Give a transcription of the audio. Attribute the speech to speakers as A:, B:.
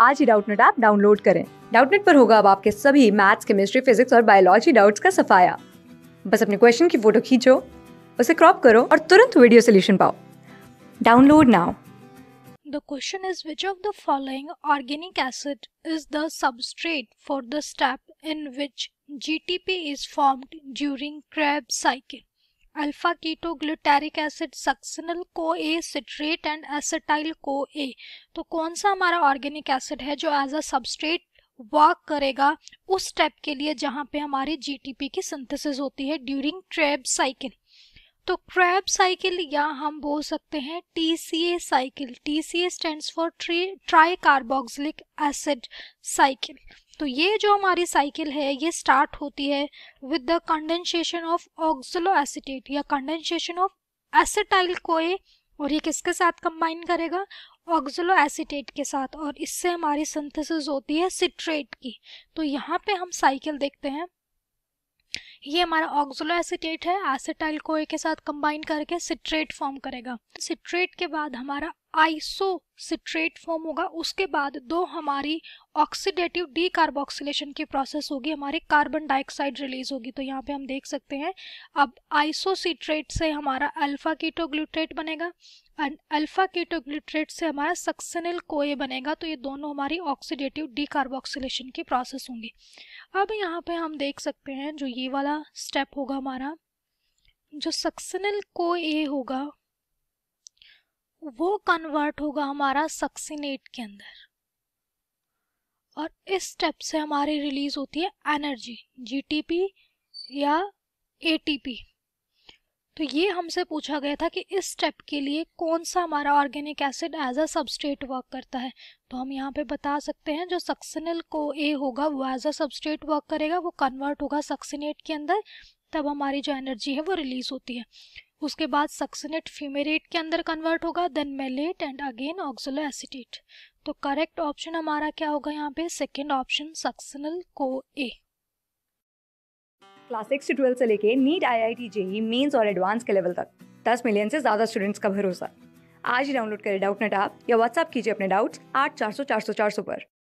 A: आज ही Doubtnut app download करें डाउटनेट पर होगा अब आपके सभी मैथ्स केमिस्ट्री फिजिक्स और बायोलॉजी डाउट्स का सफाया बस अपने क्वेश्चन की फोटो खींचो उसे क्रॉप करो और तुरंत वीडियो सोल्यूशन पाओ download now
B: The question is which of the following organic acid is the substrate for the step in which GTP is formed during Krebs cycle? Alpha ketoglutaric acid succinyl को a citrate and acetyl co ए तो कौन सा हमारा organic acid है जो as a substrate work करेगा उस step के लिए जहाँ पे हमारी जीटीपी की सिंथेसिस होती है ड्यूरिंग ट्रेब साइकिल तो क्रैब साइकिल या हम बोल सकते हैं T C A cycle T C A stand for tri tricarboxylic acid cycle तो ये जो हमारी साइकिल है ये स्टार्ट होती है with the condensation of oxaloacetate या कंडेंसेशन ऑफ एसिटाइल कोए और ये किसके साथ कंबाइन करेगा ऑक्सलो एसिटेट के साथ और इससे हमारी सिंथेसिस होती है सिट्रेट की तो यहाँ पे हम साइकिल देखते हैं ये हमारा ऑक्सलो एसिटेट है एसिटाइल कोए के साथ कंबाइन करके सिट्रेट फॉर्म करेगा सिट्रेट के बाद हमारा आइसो सिट्रेट फॉर्म होगा उसके बाद दो हमारी ऑक्सीडेटिव डीकार्बोक्सिलेशन की प्रोसेस होगी हमारे कार्बन डाइऑक्साइड रिलीज होगी तो यहाँ पे हम देख सकते हैं अब आइसोसिट्रेट से हमारा अल्फा कीटोग्लूट्रेट बनेगा एंड अल्फा कीटोग्लूट्रेट से हमारा सक्सेनल कोए बनेगा तो ये दोनों हमारी ऑक्सीडेटिव डीकार्बोक्सिलेशन की प्रोसेस होंगी अब यहाँ पे हम देख सकते हैं जो ये वाला स्टेप होगा हमारा जो सक्सेनल कोए होगा वो कन्वर्ट होगा हमारा सक्सीनेट के अंदर और इस स्टेप से हमारी रिलीज होती है एनर्जी जीटीपी या एटीपी तो ये हमसे पूछा गया था कि इस स्टेप के लिए कौन सा हमारा organic acid as a substrate work करता है तो हम यहाँ पे बता सकते हैं जो सक्सिनल को ए होगा वो एज अ सबस्ट्रेट वर्क करेगा वो कन्वर्ट होगा सक्सिनेट के अंदर तब हमारी जो एनर्जी है वो रिलीज होती है उसके बाद सक्सनेट फ्यूमेरेट के अंदर कन्वर्ट होगा then maleate and again oxaloacetate तो करेक्ट ऑप्शन हमारा क्या होगा यहाँ पे सेकेंड ऑप्शन सक्सनल को ए
A: क्लास सिक्स से ट्वेल्थ से लेके NEET I I T JEE mains और एडवांस के लेवल तक दस मिलियन से ज़्यादा स्टूडेंट्स का भरोसा आज ही डाउनलोड करें डाउट नेट आप या व्हाट्सअप कीजिए अपने डाउट्स आठ चार सौ चार सौ चार सौ पर